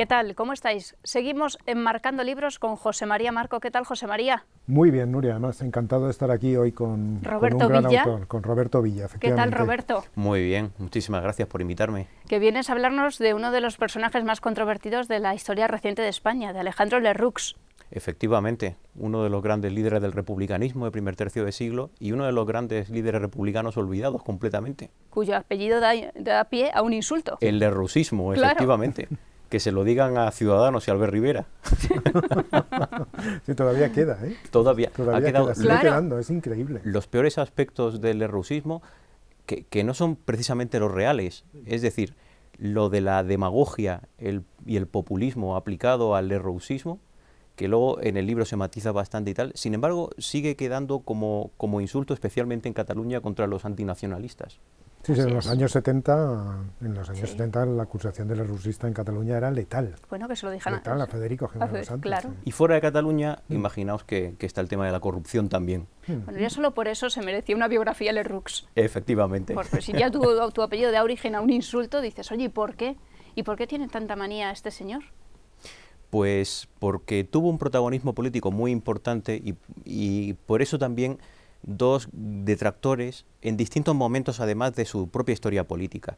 ¿Qué tal? ¿Cómo estáis? Seguimos enmarcando libros con José María Marco. ¿Qué tal, José María? Muy bien, Nuria. Además, encantado de estar aquí hoy con Roberto con Villa. con Roberto Villa, ¿Qué tal, Roberto? Muy bien. Muchísimas gracias por invitarme. Que vienes a hablarnos de uno de los personajes más controvertidos de la historia reciente de España, de Alejandro Lerroux. Efectivamente, uno de los grandes líderes del republicanismo de primer tercio de siglo y uno de los grandes líderes republicanos olvidados completamente. Cuyo apellido da, pie a un insulto. El de claro. efectivamente. que se lo digan a Ciudadanos y Albert Rivera. todavía queda, ¿eh? Todavía, queda, quedando, es increíble. Los peores aspectos del errosismo, que, no son precisamente los reales, es decir, lo de la demagogia y el populismo aplicado al lerrousismo, que luego en el libro se matiza bastante y tal, sin embargo sigue quedando como, como insulto especialmente en Cataluña contra los antinacionalistas. Sí, en los años 70, en los años 70 la acusación del rusista en Cataluña era letal. Bueno, que se lo dijeran letal a, Federico Jiménez Santos. Claro. Y fuera de Cataluña, mm. imaginaos que, está el tema de la corrupción también. Mm. Bueno, ya solo por eso se merecía una biografía Le Rux. Efectivamente. Porque si ya tu, tu apellido de origen a un insulto, dices, oye, ¿y por qué? ¿Y por qué tiene tanta manía este señor? Pues porque tuvo un protagonismo político muy importante y por eso también dos detractores en distintos momentos además de su propia historia política.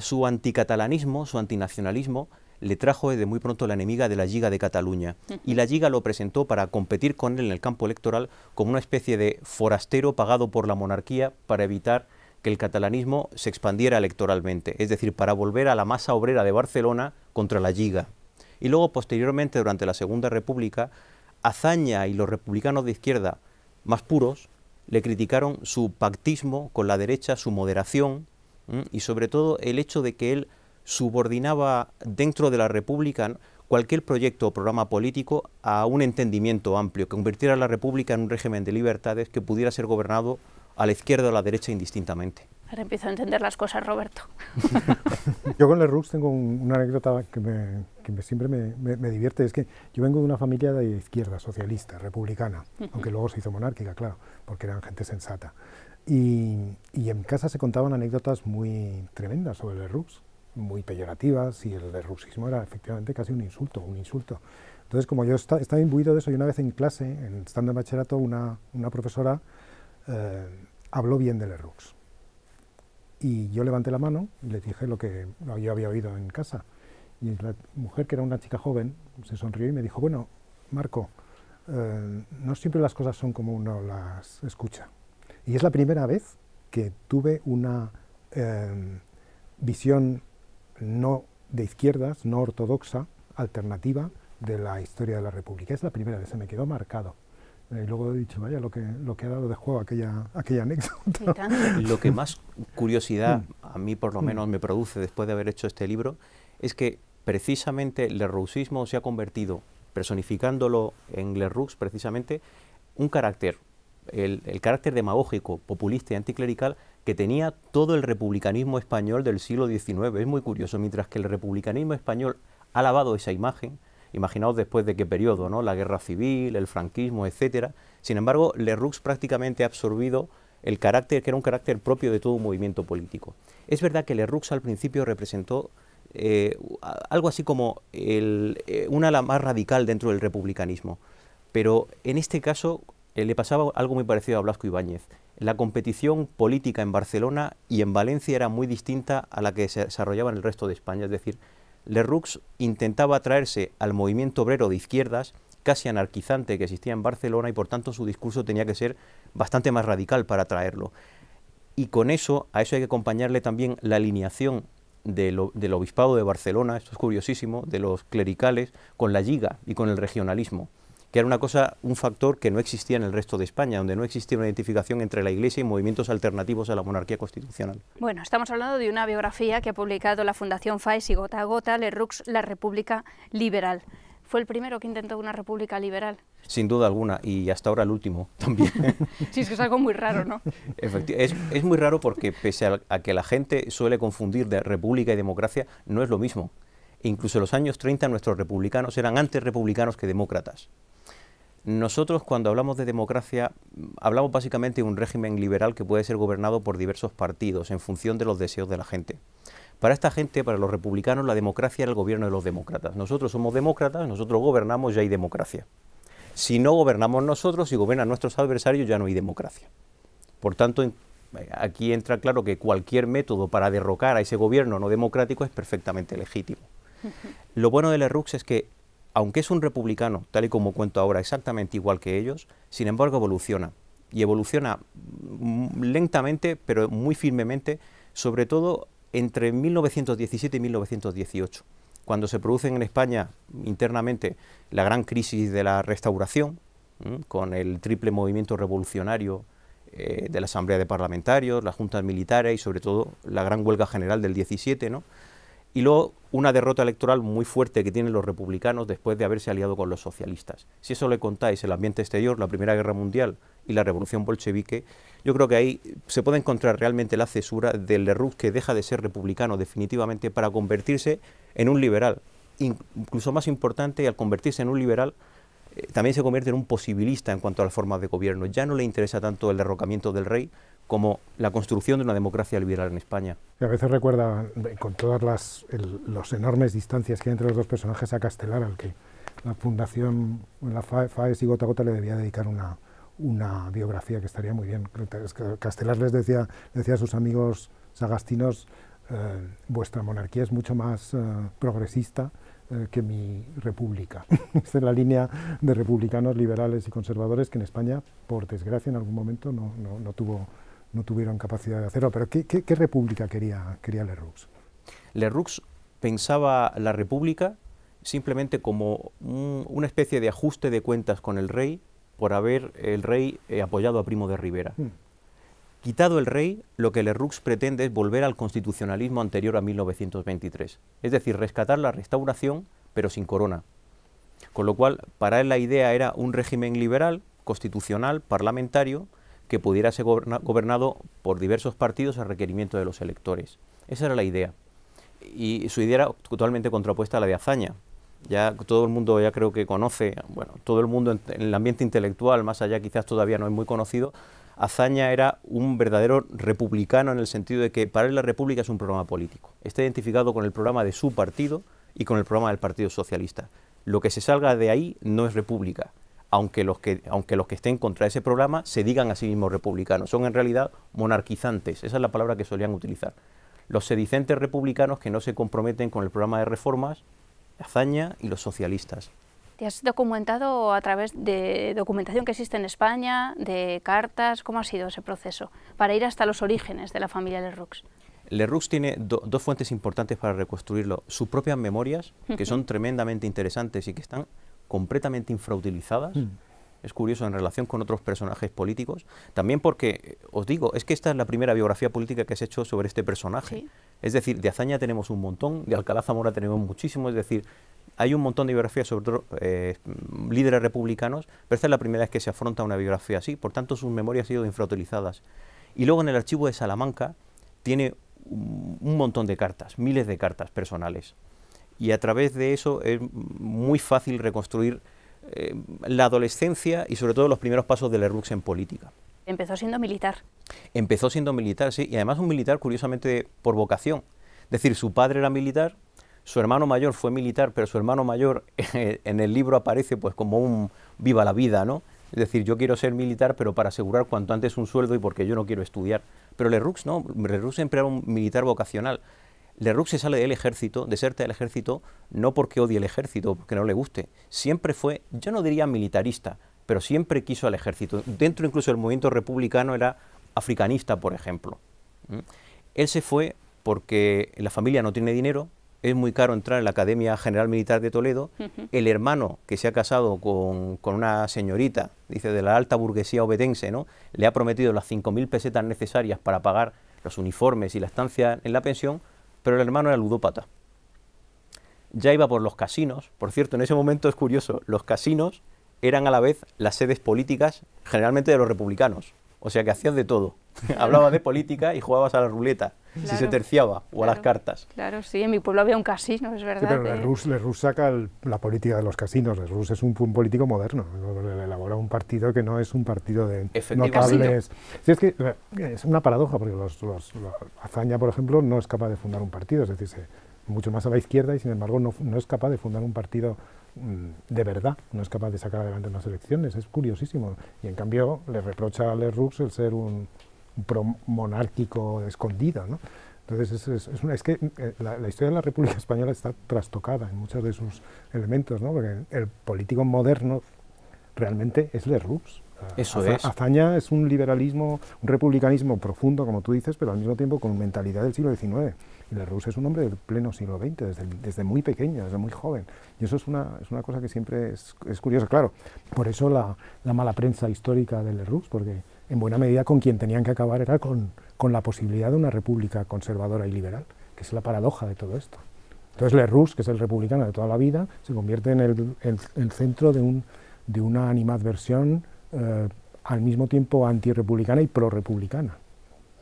su anticatalanismo, su antinacionalismo, le trajo desde muy pronto la enemiga de la Liga de Cataluña y la Liga lo presentó para competir con él en el campo electoral como una especie de forastero pagado por la monarquía para evitar que el catalanismo se expandiera electoralmente, es decir, para volver a la masa obrera de Barcelona contra la Liga. Y luego posteriormente durante la Segunda República, Azaña y los republicanos de izquierda más puros le criticaron su pactismo con la derecha, su moderación y sobre todo el hecho de que él subordinaba dentro de la República cualquier proyecto o programa político a un entendimiento amplio, que convirtiera la República en un régimen de libertades que pudiera ser gobernado a la izquierda o a la derecha indistintamente. Ahora empiezo a entender las cosas, Roberto. yo con Les tengo una anécdota que, me, siempre me, divierte. Es que yo vengo de una familia de izquierda, socialista, republicana, aunque luego se hizo monárquica, claro, porque eran gente sensata. Y, en casa se contaban anécdotas muy tremendas sobre Les Rux, muy peyorativas, y el ruxismo era efectivamente casi un insulto, un insulto. Entonces, como yo estaba imbuido de eso, y una vez en clase, en estando en bachillerato, una, profesora eh, habló bien de Lerux y yo levanté la mano y le dije lo que yo había oído en casa. Y la mujer, que era una chica joven, se sonrió y me dijo, bueno, Marco, eh, no siempre las cosas son como uno las escucha. Y es la primera vez que tuve una eh, visión no de izquierdas, no ortodoxa, alternativa de la historia de la República. Es la primera vez, se me quedó marcado. Eh, y luego he dicho, vaya, lo que, lo que ha dado de juego aquella, anécdota. Lo que más curiosidad, mm. a mí por lo mm. menos, me produce después de haber hecho este libro, es que precisamente el rusismo se ha convertido, personificándolo en Lerroux, precisamente, un carácter, el, el carácter demagógico, populista y anticlerical que tenía todo el republicanismo español del siglo XIX. Es muy curioso, mientras que el republicanismo español ha lavado esa imagen, Imaginaos después de qué periodo, ¿no? La guerra civil, el franquismo, etcétera. Sin embargo, Le Roux prácticamente ha absorbido el carácter que era un carácter propio de todo un movimiento político. Es verdad que Le al principio representó eh, algo así como eh, una ala más radical dentro del republicanismo, pero en este caso eh, le pasaba algo muy parecido a Blasco Ibáñez. La competición política en Barcelona y en Valencia era muy distinta a la que se desarrollaba en el resto de España, es decir, Lerroux intentaba atraerse al movimiento obrero de izquierdas, casi anarquizante que existía en Barcelona, y por tanto su discurso tenía que ser bastante más radical para atraerlo. Y con eso, a eso hay que acompañarle también la alineación del Obispado de Barcelona, esto es curiosísimo, de los clericales, con la Liga y con el regionalismo que era una cosa, un factor que no existía en el resto de España, donde no existía una identificación entre la Iglesia y movimientos alternativos a la monarquía constitucional. Bueno, estamos hablando de una biografía que ha publicado la Fundación FAES y Gota a Gota, Le La República Liberal. Fue el primero que intentó una república liberal. Sin duda alguna, y hasta ahora el último también. sí, es que es algo muy raro, ¿no? Es, muy raro porque pese a, que la gente suele confundir de república y democracia, no es lo mismo incluso en los años 30 nuestros republicanos eran antes republicanos que demócratas. Nosotros cuando hablamos de democracia hablamos básicamente de un régimen liberal que puede ser gobernado por diversos partidos en función de los deseos de la gente. Para esta gente, para los republicanos, la democracia era el gobierno de los demócratas. Nosotros somos demócratas, nosotros gobernamos, ya hay democracia. Si no gobernamos nosotros, si gobiernan nuestros adversarios, ya no hay democracia. Por tanto, eh, aquí entra claro que cualquier método para derrocar a ese gobierno no democrático es perfectamente legítimo. Lo bueno de la RUX es que aunque es un republicano, tal y como cuento ahora, exactamente igual que ellos, sin embargo evoluciona. Y evoluciona mm, lentamente, pero muy firmemente, sobre todo entre 1917 y 1918, cuando se produce en España internamente la gran crisis de la restauración, mm, con el triple movimiento revolucionario eh, de la Asamblea de Parlamentarios, las juntas militares y sobre todo la gran huelga general del 17, ¿no? y luego una derrota electoral muy fuerte que tienen los republicanos después de haberse aliado con los socialistas. Si eso le contáis el ambiente exterior, la Primera Guerra Mundial y la Revolución Bolchevique, yo creo que ahí se puede encontrar realmente la cesura del Lerroux que deja de ser republicano definitivamente para convertirse en un liberal. Incluso más importante, al convertirse en un liberal, eh, también se convierte en un posibilista en cuanto a las formas de gobierno. Ya no le interesa tanto el derrocamiento del rey como la construcción de una democracia liberal en España. a veces recuerda, con todas las enormes distancias que hay entre los dos personajes, a Castelar, al que la Fundación, la FAES y Gota le debía dedicar una, biografía que estaría muy bien. Castelar les decía, decía a sus amigos sagastinos, eh, vuestra monarquía es mucho más eh, progresista eh, que mi república. Esa es la línea de republicanos, liberales y conservadores que en España, por desgracia, en algún momento no tuvo no tuvieron capacidad de hacerlo. Pero ¿qué, república quería, quería Lerroux? Lerroux pensaba la república simplemente como una especie de ajuste de cuentas con el rey por haber el rey eh, apoyado a Primo de Rivera. Hmm. Quitado el rey, lo que Lerroux pretende es volver al constitucionalismo anterior a 1923, es decir, rescatar la restauración pero sin corona. Con lo cual, para él la idea era un régimen liberal, constitucional, parlamentario, que pudiera ser gobernado por diversos partidos a requerimiento de los electores. Esa era la idea. Y su idea era totalmente contrapuesta a la de Azaña. Ya todo el mundo ya creo que conoce, bueno, todo el mundo en, en el ambiente intelectual, más allá quizás todavía no es muy conocido, Azaña era un verdadero republicano en el sentido de que para él la República es un programa político. Está identificado con el programa de su partido y con el programa del Partido Socialista. Lo que se salga de ahí no es república, aunque los que, aunque los que estén contra ese programa se digan a sí mismos republicanos. Son en realidad monarquizantes, esa es la palabra que solían utilizar. Los sedicentes republicanos que no se comprometen con el programa de reformas, Azaña y los socialistas. ¿Te has documentado a través de documentación que existe en España, de cartas? ¿Cómo ha sido ese proceso para ir hasta los orígenes de la familia Lerroux? Lerroux tiene dos fuentes importantes para reconstruirlo. Sus propias memorias, que son tremendamente interesantes y que están completamente infrautilizadas. Mm. Es curioso en relación con otros personajes políticos. También porque, eh, os digo, es que esta es la primera biografía política que se ha hecho sobre este personaje. Es decir, de Azaña tenemos un montón, de Alcalá Zamora tenemos muchísimo. Es decir, hay un montón de biografías sobre eh, líderes republicanos, pero esta es la primera vez que se afronta una biografía así. Por tanto, sus memorias han sido infrautilizadas. Y luego en el archivo de Salamanca tiene un montón de cartas, miles de cartas personales y a través de eso es muy fácil reconstruir eh, la adolescencia y sobre todo los primeros pasos de Leroux en política. Empezó siendo militar. Empezó siendo militar, sí, y además un militar curiosamente por vocación. Es decir, su padre era militar, su hermano mayor fue militar, pero su hermano mayor en el libro aparece pues como un viva la vida, ¿no? Es decir, yo quiero ser militar, pero para asegurar cuanto antes un sueldo y porque yo no quiero estudiar. Pero Lerux no, Lerux siempre era un militar vocacional. Leroux se sale del ejército, deserta del ejército, no porque odie el ejército, porque no le guste. Siempre fue, yo no diría militarista, pero siempre quiso al ejército. Dentro incluso del movimiento republicano era africanista, por ejemplo. ¿Mm? Él se fue porque la familia no tiene dinero, es muy caro entrar en la Academia General Militar de Toledo, el hermano que se ha casado con, una señorita, dice, de la alta burguesía obedense ¿no? le ha prometido las 5.000 pesetas necesarias para pagar los uniformes y la estancia en la pensión, pero el hermano era ludópata. Ya iba por los casinos, por cierto, en ese momento es curioso, los casinos eran a la vez las sedes políticas generalmente de los republicanos. O sea que hacías de todo. Hablabas de política y jugabas a la ruleta, si se terciaba, o a las cartas. Claro, sí, en mi pueblo había un casino, es verdad. pero el Rus, saca la política de los casinos. Rus es un, político moderno. Elabora un partido que no es un partido de notables. es que es una paradoja, porque los, Azaña, por ejemplo, no es capaz de fundar un partido, es decir, se, mucho más a la izquierda y sin embargo no es capaz de fundar un partido Mm, de verdad no es capaz de sacar adelante unas elecciones, es curiosísimo. Y en cambio le reprocha a Les Rux el ser un, un monárquico escondido. ¿no? Entonces, es, una, es que eh, la, historia de la República Española está trastocada en muchos de sus elementos, ¿no? porque el político moderno realmente es Le Rux. Ah, eso es. Azaña es un liberalismo, un republicanismo profundo, como tú dices, pero al mismo tiempo con mentalidad del siglo XIX. Y la es un hombre del pleno siglo XX, desde, desde muy pequeño, desde muy joven. Y eso es una, es una cosa que siempre es, es curiosa. Claro, por eso la, la, mala prensa histórica de Lerroux, porque en buena medida con quien tenían que acabar era con, con la posibilidad de una república conservadora y liberal, que es la paradoja de todo esto. Entonces Lerroux, que es el republicano de toda la vida, se convierte en el, el centro de, un, de una animadversión eh, al mismo tiempo republicana y republicana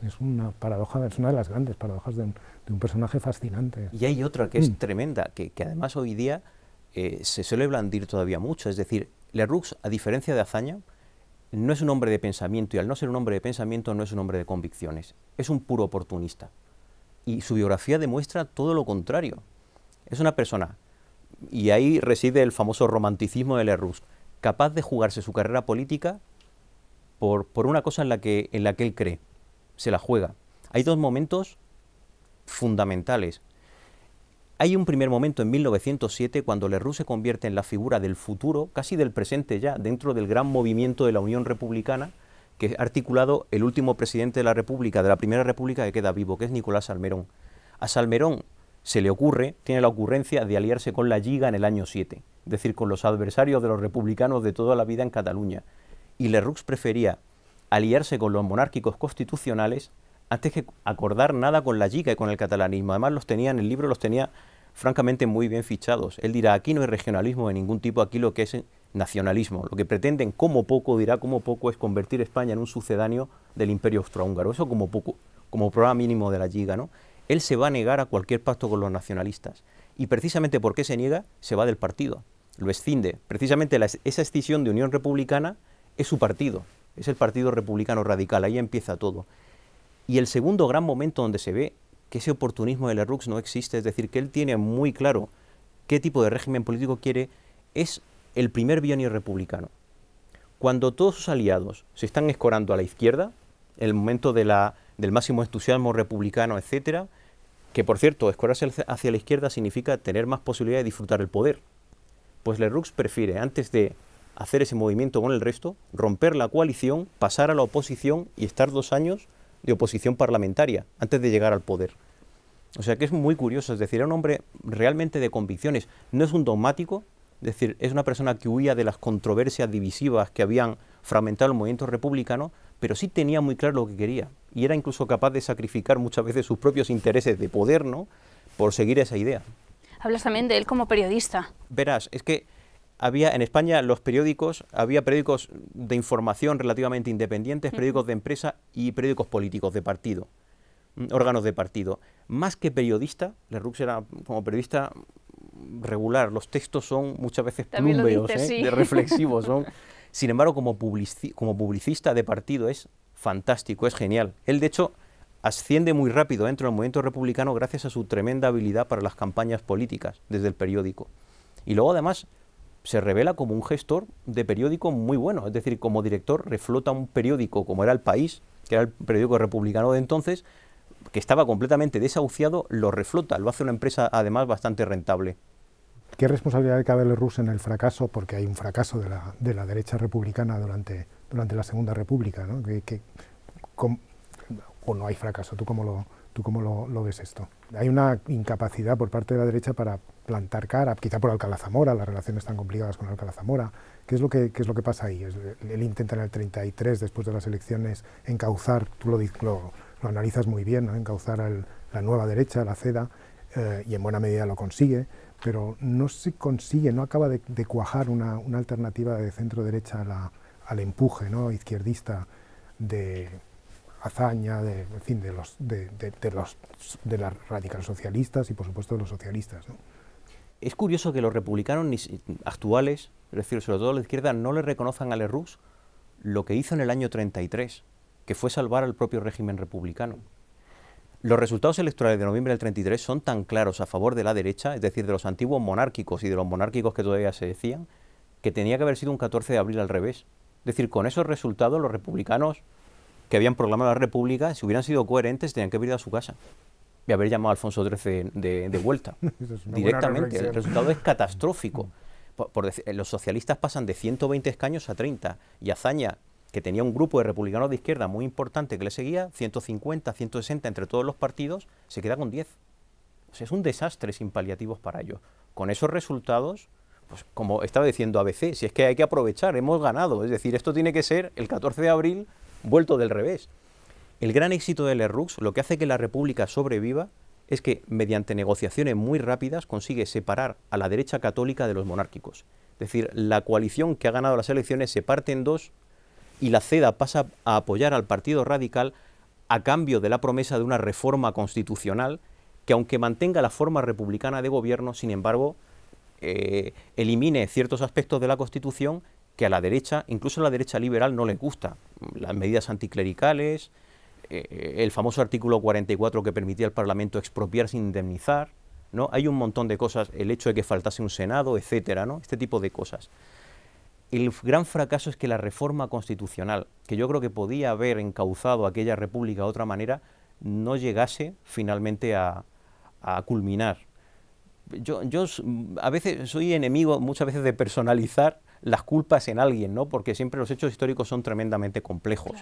Es una paradoja, es una de las grandes paradojas de un, personaje fascinante. Y hay otra que es mm. tremenda, que, además hoy día eh, se suele blandir todavía mucho. Es decir, Lerroux, a diferencia de Azaña, no es un hombre de pensamiento y al no ser un hombre de pensamiento no es un hombre de convicciones. Es un puro oportunista. Y su biografía demuestra todo lo contrario. Es una persona, y ahí reside el famoso romanticismo de Lerroux, capaz de jugarse su carrera política por, una cosa en la, que, en la que él cree, se la juega. Hay dos momentos fundamentales. Hay un primer momento en 1907 cuando Roux se convierte en la figura del futuro, casi del presente ya, dentro del gran movimiento de la Unión Republicana que ha articulado el último presidente de la República, de la Primera República que queda vivo, que es Nicolás Salmerón. A Salmerón se le ocurre, tiene la ocurrencia de aliarse con la Liga en el año 7, es decir, con los adversarios de los republicanos de toda la vida en Cataluña. Y Lerroux prefería aliarse con los monárquicos constitucionales antes que acordar nada con la Liga y con el catalanismo. Además, los tenía en el libro, los tenía francamente muy bien fichados. Él dirá, aquí no hay regionalismo de ningún tipo, aquí lo que es nacionalismo. Lo que pretenden, como poco, dirá como poco, es convertir España en un sucedáneo del imperio austrohúngaro. Eso como poco, como programa mínimo de la Liga, ¿no? Él se va a negar a cualquier pacto con los nacionalistas. Y precisamente porque se niega, se va del partido, lo escinde. Precisamente esa escisión de Unión Republicana es su partido, es el Partido Republicano Radical, ahí empieza todo. Y el segundo gran momento donde se ve que ese oportunismo de Lerroux no existe, es decir, que él tiene muy claro qué tipo de régimen político quiere, es el primer bienio republicano. Cuando todos sus aliados se están escorando a la izquierda, el momento de la del máximo entusiasmo republicano, etcétera, que por cierto, escorarse hacia la izquierda significa tener más posibilidad de disfrutar el poder. Pues Lerux prefiere, antes de hacer ese movimiento con el resto, romper la coalición, pasar a la oposición y estar dos años de oposición parlamentaria antes de llegar al poder. O sea que es muy curioso, es decir, era un hombre realmente de convicciones. No es un dogmático, es decir, es una persona que huía de las controversias divisivas que habían fragmentado el movimiento republicano, pero sí tenía muy claro lo que quería y era incluso capaz de sacrificar muchas veces sus propios intereses de poder ¿no? por seguir esa idea. Hablas también de él como periodista. Verás, es que había en España los periódicos, había periódicos de información relativamente independientes, periódicos de empresa y periódicos políticos de partido, mm, órganos de partido. Más que periodista, Lerux era como periodista regular. Los textos son muchas veces plumbeos, ¿eh? de reflexivos. Son. Sin embargo, como, como publicista de partido es fantástico, es genial. Él, de hecho, asciende muy rápido dentro del movimiento republicano gracias a su tremenda habilidad para las campañas políticas desde el periódico. Y luego, además, se revela como un gestor de periódico muy bueno. Es decir, como director reflota un periódico como era El País, que era el periódico republicano de entonces, que estaba completamente desahuciado, lo reflota, lo hace una empresa además bastante rentable. ¿Qué responsabilidad cabe el Rus en el fracaso? Porque hay un fracaso de la, derecha republicana durante, durante la Segunda República, ¿no? ¿O no hay fracaso? ¿Tú cómo, lo, tú cómo lo, ves esto? Hay una incapacidad por parte de la derecha para plantar cara, quizá por Alcalá Zamora, las relaciones tan complicadas con Alcalá Zamora. ¿Qué es lo que, es lo que pasa ahí? Él intenta en el 33, después de las elecciones, encauzar, tú lo, lo, lo analizas muy bien, ¿no? encauzar a la nueva derecha, a la eh, CEDA, y en buena medida lo consigue, pero no se consigue, no acaba de, cuajar una, alternativa de centro-derecha al empuje izquierdista de hazaña, de, fin, de los, de, los, de las radical socialistas y por supuesto de los socialistas. Es curioso que los republicanos actuales, es decir, sobre todo la izquierda, no le reconozcan a Lerroux lo que hizo en el año 33 que fue salvar al propio régimen republicano. Los resultados electorales de noviembre del 33 son tan claros a favor de la derecha, es decir, de los antiguos monárquicos y de los monárquicos que todavía se decían, que tenía que haber sido un 14 de abril al revés. Es decir, con esos resultados los republicanos que habían proclamado la República, si hubieran sido coherentes, tenían que haber ido a su casa y haber llamado a Alfonso XIII de, vuelta. directamente, el resultado es catastrófico. Mm. los socialistas pasan de 120 escaños a 30 y hazaña que tenía un grupo de republicanos de izquierda muy importante que le seguía, 150, 160 entre todos los partidos, se queda con 10. es un desastre sin paliativos para ellos. Con esos resultados, pues como estaba diciendo ABC, si es que hay que aprovechar, hemos ganado. Es decir, esto tiene que ser el 14 de abril vuelto del revés. El gran éxito de Lerux, lo que hace que la República sobreviva, es que mediante negociaciones muy rápidas consigue separar a la derecha católica de los monárquicos. Es decir, la coalición que ha ganado las elecciones se parte en dos y la CEDA pasa a apoyar al Partido Radical a cambio de la promesa de una reforma constitucional que, aunque mantenga la forma republicana de gobierno, sin embargo, eh, elimine ciertos aspectos de la Constitución que a la derecha, incluso a la derecha liberal, no les gusta. Las medidas anticlericales, eh, el famoso artículo 44 que permitía al Parlamento expropiar sin indemnizar, ¿no? Hay un montón de cosas, el hecho de que faltase un Senado, etcétera, ¿no? Este tipo de cosas. El gran fracaso es que la reforma constitucional, que yo creo que podía haber encauzado aquella república de otra manera, no llegase finalmente a, culminar. Yo, a veces soy enemigo muchas veces de personalizar las culpas en alguien, ¿no? Porque siempre los hechos históricos son tremendamente complejos,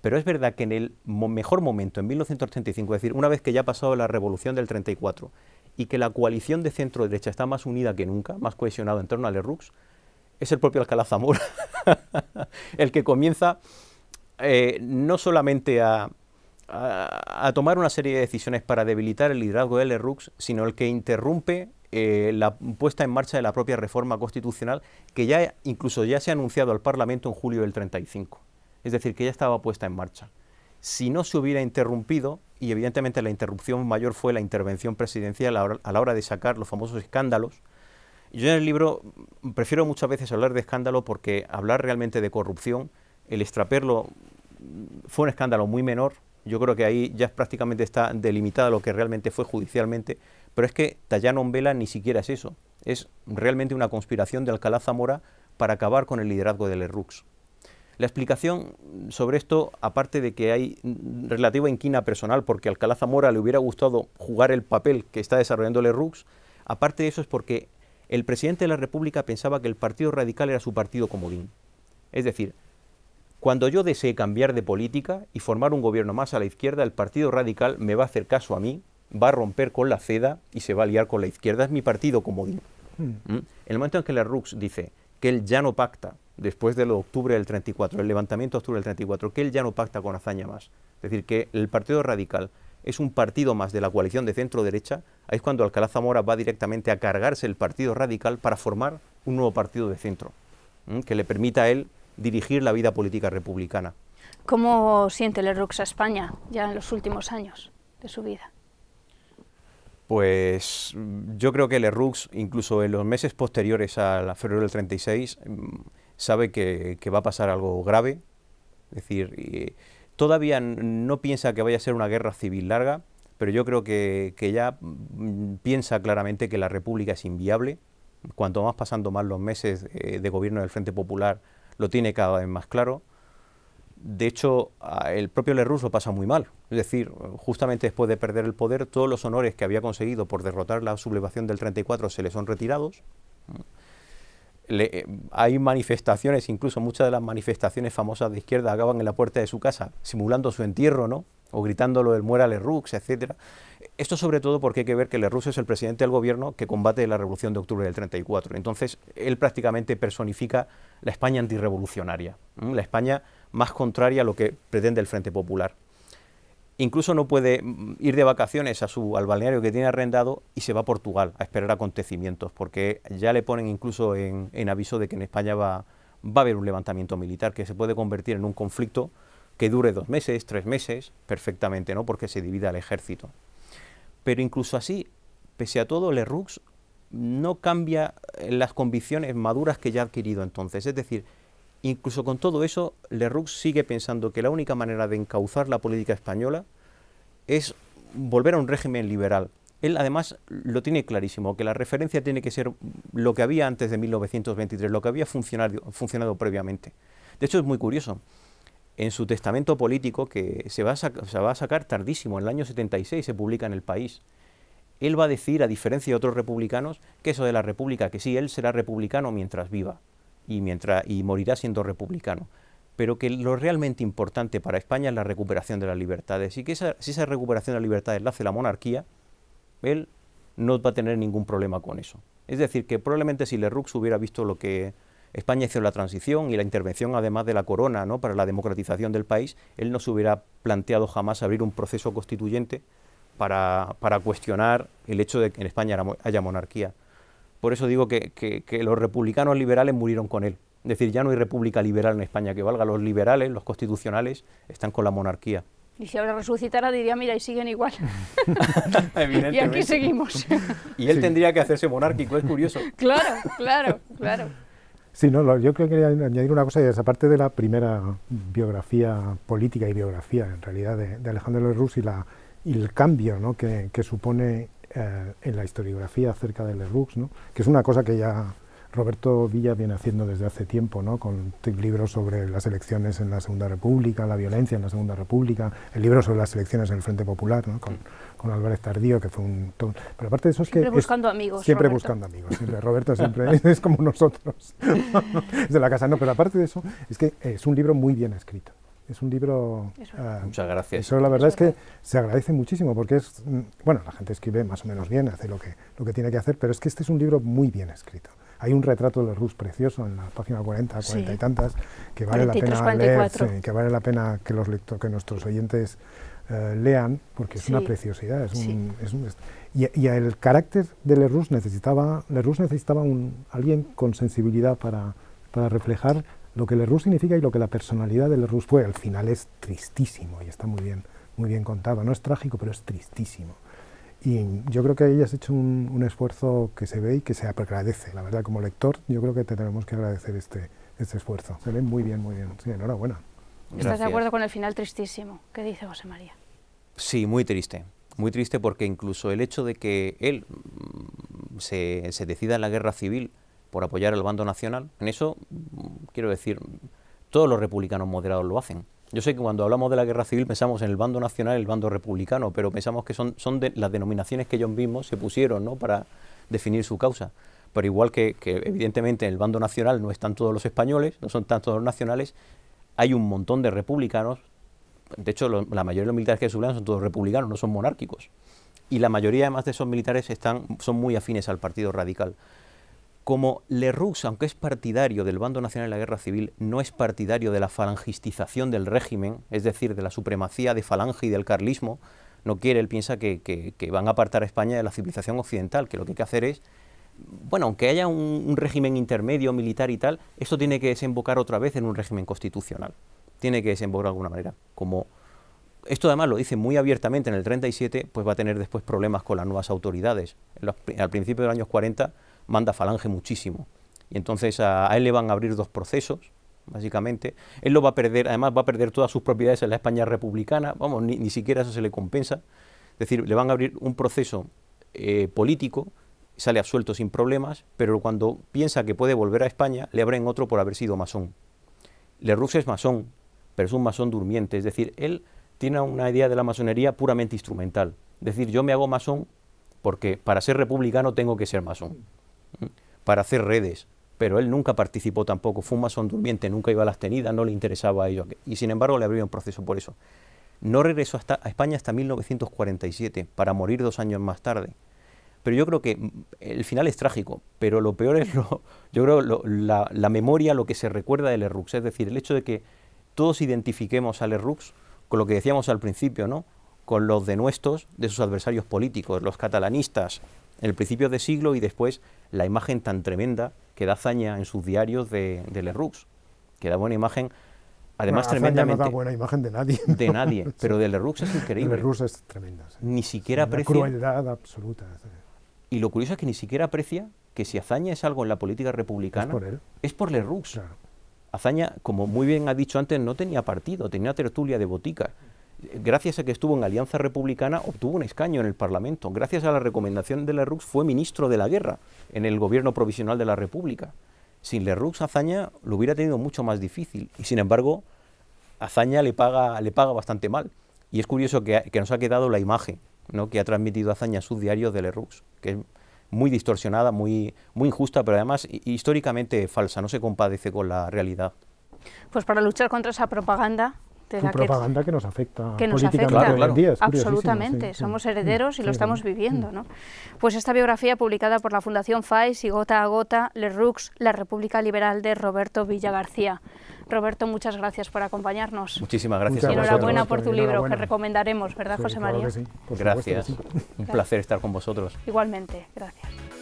Pero es verdad que en el mejor momento, en 1935, es decir, una vez que ya ha pasado la revolución del 34 y que la coalición de centro-derecha está más unida que nunca, más cohesionada en torno a ERUX, es el propio Alcalá Zamora, el que comienza eh, no solamente a, tomar una serie de decisiones para debilitar el liderazgo de LRUX, sino el que interrumpe eh, la puesta en marcha de la propia reforma constitucional, que ya incluso ya se ha anunciado al Parlamento en julio del 35. Es decir, que ya estaba puesta en marcha. Si no se hubiera interrumpido, y evidentemente la interrupción mayor fue la intervención presidencial a la hora de sacar los famosos escándalos, yo en el libro prefiero muchas veces hablar de escándalo porque hablar realmente de corrupción, el extraperlo mm, fue un escándalo muy menor. Yo creo que ahí ya prácticamente está delimitada lo que realmente fue judicialmente, pero es que Tallano Vela ni siquiera es eso. Es realmente una conspiración de Alcalá Zamora para acabar con el liderazgo de Lerrux. La explicación sobre esto, aparte de que hay mm, relativa inquina personal, porque a Alcalá Zamora le hubiera gustado jugar el papel que está desarrollando Lerrux, aparte de eso es porque el presidente de la República pensaba que el Partido Radical era su partido comodín. Es decir, cuando yo desee cambiar de política y formar un gobierno más a la izquierda, el Partido Radical me va a hacer caso a mí, va a romper con la CEDA y se va a liar con la izquierda. Es mi partido comodín. Hmm. ¿Mm? En el momento en que la Rux dice que él ya no pacta, después de lo de octubre del 34, el levantamiento de octubre del 34, que él ya no pacta con hazaña más, es decir, que el Partido Radical es un partido más de la coalición de centro-derecha, ahí es cuando Alcalá Zamora va directamente a cargarse el Partido Radical para formar un nuevo partido de centro, que le permita a él dirigir la vida política republicana. ¿Cómo siente Lerux a España ya en los últimos años de su vida? Pues yo creo que Lerux, incluso en los meses posteriores a febrero del 36, mm, sabe que, va a pasar algo grave, es decir, Todavía no piensa que vaya a ser una guerra civil larga, pero yo creo que, ya mm, piensa claramente que la República es inviable. Cuanto más pasando más los meses eh, de gobierno del Frente Popular, lo tiene cada vez más claro. De hecho, el propio Lerroux lo pasa muy mal. Es decir, justamente después de perder el poder, todos los honores que había conseguido por derrotar la sublevación del 34 se le son retirados. Eh, hay manifestaciones, incluso muchas de las manifestaciones famosas de izquierda acaban en la puerta de su casa, simulando su entierro, ¿no? O gritándolo del muera Lerux, etc. Esto sobre todo porque hay que ver que Lerux es el presidente del gobierno que combate la revolución de octubre del 34. Entonces, él prácticamente personifica la España antirrevolucionaria, la España más contraria a lo que pretende el Frente Popular incluso no puede mm, ir de vacaciones a su, al balneario que tiene arrendado y se va a Portugal a esperar acontecimientos, porque ya le ponen incluso en, aviso de que en España va, a haber un levantamiento militar que se puede convertir en un conflicto que dure dos meses, tres meses, perfectamente, ¿no? Porque se divida el ejército. Pero incluso así, pese a todo, Lerux no cambia eh, las convicciones maduras que ya ha adquirido entonces. Es decir, Incluso con todo eso, Leroux sigue pensando que la única manera de encauzar la política española es volver a un régimen liberal. Él además lo tiene clarísimo, que la referencia tiene que ser lo que había antes de 1923, lo que había funcionado, previamente. De hecho, es muy curioso. En su testamento político, que se va, a se va a sacar tardísimo, en el año 76 se publica en el país, él va a decir, a diferencia de otros republicanos, que eso de la república, que sí, él será republicano mientras viva y, mientras, y morirá siendo republicano. Pero que lo realmente importante para España es la recuperación de las libertades y que esa, si esa recuperación de las libertades la hace la monarquía, él no va a tener ningún problema con eso. Es decir, que probablemente si Lerroux hubiera visto lo que España hizo en la transición y la intervención además de la corona ¿no? para la democratización del país, él no se hubiera planteado jamás abrir un proceso constituyente para cuestionar el hecho de que en España haya monarquía. Por eso digo que, los republicanos liberales murieron con él. Es decir, ya no hay república liberal en España que valga. Los liberales, los constitucionales, están con la monarquía. Y si ahora resucitara diría, mira, y siguen igual. y aquí seguimos. y él tendría que hacerse monárquico, es curioso. claro, claro, claro. Sí, no, yo quería añadir una cosa, y esa parte de la primera biografía política y biografía, en realidad, de, Alejandro de y, la, y el cambio ¿no? que supone eh, en la historiografía acerca de Leroux, ¿no? que es una cosa que ya Roberto Villa viene haciendo desde hace tiempo, ¿no? con libros sobre las elecciones en la Segunda República, la violencia en la Segunda República, el libro sobre las elecciones en el Frente Popular, con, Álvarez Tardío, que fue un... Pero aparte de eso es que... Siempre buscando amigos. Siempre buscando amigos. Siempre. Roberto siempre es, como nosotros, de la casa. No, pero aparte de eso, es que es un libro muy bien escrito es un libro... Ah, Muchas gracias. Eso la verdad es que se agradece muchísimo porque es... Mm, bueno, la gente escribe más o menos bien, hace lo que, lo que tiene que hacer, pero es que este es un libro muy bien escrito. Hay un retrato de los precioso en la página 40, 40 y tantas, que vale la pena leer, que vale la pena que, los que nuestros oyentes eh, lean, porque es una preciosidad. Es un, y, el carácter de Rus necesitaba, rus necesitaba un, alguien con sensibilidad para, para reflejar lo que Rus significa y lo que la personalidad de Rus fue. Al final es tristísimo y está muy bien, muy bien contado. No es trágico, pero es tristísimo. Y yo creo que ahí has hecho un, esfuerzo que se ve y que se agradece. La verdad, como lector, yo creo que te tenemos que agradecer este, este esfuerzo. Se ve muy bien, muy bien. Sí, enhorabuena. ¿Estás de acuerdo con el final tristísimo ¿Qué dice José María? Sí, muy triste. Muy triste porque incluso el hecho de que él mm, se, se decida en la guerra civil por apoyar el bando nacional. En eso, mm, quiero decir, todos los republicanos moderados lo hacen. Yo sé que cuando hablamos de la guerra civil pensamos en el bando nacional y el bando republicano, pero pensamos que son, las denominaciones que ellos mismos se pusieron ¿no? para definir su causa. Pero igual que, evidentemente en el bando nacional no están todos los españoles, no son todos los nacionales, hay un montón de republicanos. De hecho, la mayoría de los militares que sublan son todos republicanos, no son monárquicos. Y la mayoría además de esos militares están, son muy afines al Partido Radical como Le aunque es partidario del bando nacional en la guerra civil, no es partidario de la falangistización del régimen, es decir, de la supremacía de Falange y del carlismo, no quiere, él piensa que, van a apartar a España de la civilización occidental, que lo que hay que hacer es bueno, aunque haya un, régimen intermedio militar y tal, esto tiene que desembocar otra vez en un régimen constitucional. Tiene que desembocar de alguna manera. Como esto además lo dice muy abiertamente en el 37, pues va a tener después problemas con las nuevas autoridades. al principio de los años 40 manda Falange muchísimo. Y entonces a, él le van a abrir dos procesos, básicamente. Él lo va a perder, además va a perder todas sus propiedades en la España republicana, vamos, ni, siquiera eso se le compensa. Es decir, le van a abrir un proceso eh, político, sale absuelto sin problemas, pero cuando piensa que puede volver a España, le abren otro por haber sido masón. Le es masón, pero es un masón durmiente, es decir, él tiene una idea de la masonería puramente instrumental. Es decir, yo me hago masón porque para ser republicano tengo que ser masón para hacer redes, pero él nunca participó tampoco, fue un masón durmiente, nunca iba a las tenidas, no le interesaba a ellos, y sin embargo le abrió un proceso por eso. No regresó hasta, a España hasta 1947, para morir dos años más tarde. Pero yo creo que mm, el final es trágico, pero lo peor es lo, yo creo la, memoria, lo que se recuerda de Lerroux, es decir, el hecho de que todos identifiquemos a Lerroux con lo que decíamos al principio, ¿no? con los denuestos de sus adversarios políticos, los catalanistas, en el principio de siglo y después la imagen tan tremenda que da hazaña en sus diarios de, de Lerux, que da buena imagen, además tremendamente... No da buena imagen de nadie. De nadie, pero de Lerux es increíble. es tremenda. Ni siquiera aprecia... crueldad absoluta. Y lo curioso es que ni siquiera aprecia que si hazaña es algo en la política republicana, es por, él? Es por Lerux. Azaña, como muy bien ha dicho antes, no tenía partido, tenía tertulia de botica gracias a que estuvo en Alianza Republicana, obtuvo un escaño en el Parlamento. Gracias a la recomendación de Lerroux fue ministro de la Guerra en el gobierno provisional de la República. Sin lerux Azaña lo hubiera tenido mucho más difícil y sin embargo, Azaña le paga, le paga bastante mal. Y es curioso que, nos ha quedado la imagen ¿no? que ha transmitido Azaña a sus diarios de Lerux que es muy distorsionada, muy, muy injusta, pero además históricamente falsa, no se compadece con la realidad. Pues para luchar contra esa propaganda la propaganda que, nos afecta que nos Absolutamente, somos mm, herederos y lo estamos viviendo. Mm. ¿no? Pues esta biografía publicada por la Fundación FAIS y Gota a Gota, Le Rux, La República Liberal de Roberto Villa García. Roberto, muchas gracias por acompañarnos. Muchísimas gracias. vosotros. Y enhorabuena por tu libro que recomendaremos, ¿verdad, José María? gracias. Un placer estar con vosotros. Igualmente, gracias.